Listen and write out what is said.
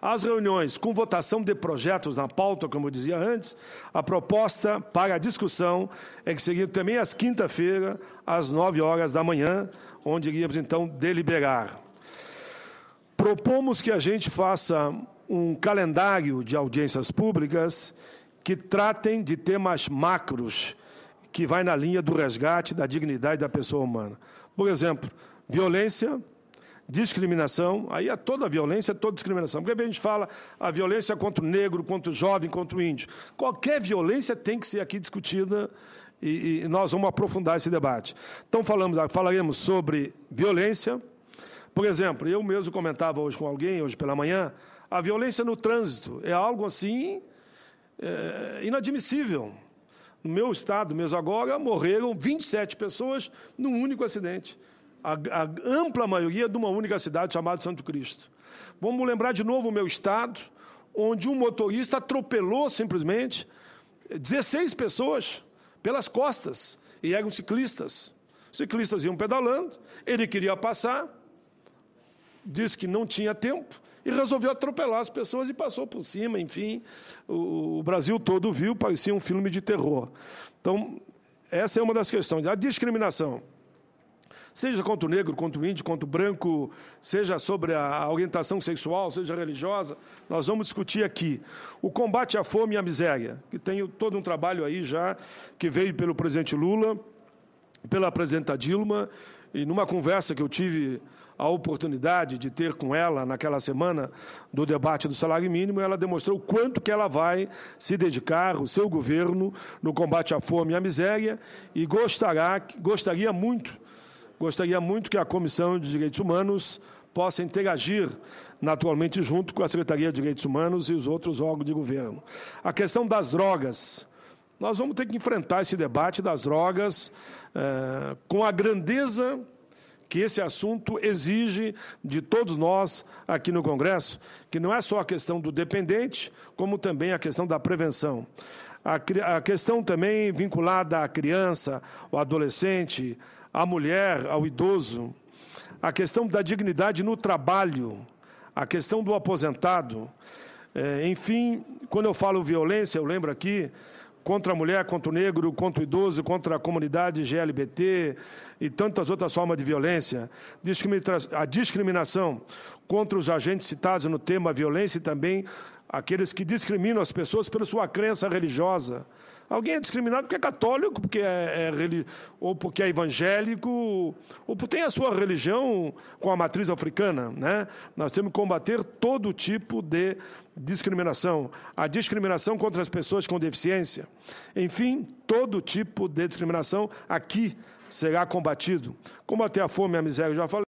As reuniões com votação de projetos na pauta, como eu dizia antes, a proposta para a discussão é que seria também às quinta-feira, às nove horas da manhã, onde iríamos então deliberar. Propomos que a gente faça um calendário de audiências públicas que tratem de temas macros, que vai na linha do resgate da dignidade da pessoa humana. Por exemplo, violência discriminação, aí é toda violência, é toda discriminação. Porque a gente fala a violência é contra o negro, contra o jovem, contra o índio. Qualquer violência tem que ser aqui discutida e, e nós vamos aprofundar esse debate. Então falamos, falaremos sobre violência. Por exemplo, eu mesmo comentava hoje com alguém, hoje pela manhã, a violência no trânsito é algo assim é, inadmissível. No meu estado mesmo agora, morreram 27 pessoas num único acidente a, a ampla maioria de uma única cidade chamada Santo Cristo. Vamos lembrar de novo o meu estado, onde um motorista atropelou simplesmente 16 pessoas pelas costas, e eram ciclistas. Os ciclistas iam pedalando, ele queria passar, disse que não tinha tempo, e resolveu atropelar as pessoas e passou por cima, enfim. O, o, Brasil todo viu, parecia um filme de terror. Então, essa é uma das questões. A discriminação seja contra o negro, contra o índio, contra o branco, seja sobre a orientação sexual, seja religiosa, nós vamos discutir aqui. O combate à fome e à miséria, que tem todo um trabalho aí já, que veio pelo presidente Lula, pela presidenta Dilma, e numa conversa que eu tive a oportunidade de ter com ela naquela semana do debate do salário mínimo, ela demonstrou o quanto que ela vai se dedicar, o seu governo, no combate à fome e à miséria, e gostará, gostaria muito Gostaria muito que a Comissão de Direitos Humanos possa interagir naturalmente junto com a Secretaria de Direitos Humanos e os outros órgãos de governo. A questão das drogas. Nós vamos ter que enfrentar esse debate das drogas eh, com a grandeza que esse assunto exige de todos nós aqui no Congresso, que não é só a questão do dependente, como também a questão da prevenção. A, a questão também vinculada à criança, ao adolescente, à mulher, ao idoso, a questão da dignidade no trabalho, a questão do aposentado. É, enfim, quando eu falo violência, eu lembro aqui contra a mulher, contra o negro, contra o idoso, contra a comunidade GLBT e tantas outras formas de violência. A discriminação contra os agentes citados no tema violência e também aqueles que discriminam as pessoas pela sua crença religiosa. Alguém é discriminado porque é católico, porque é, é ou porque é evangélico, ou porque tem a sua religião com a matriz africana. Né? Nós temos que combater todo tipo de discriminação. A discriminação contra as pessoas com deficiência. Enfim, todo tipo de discriminação aqui será combatido. Combater a fome e a miséria, eu já falei.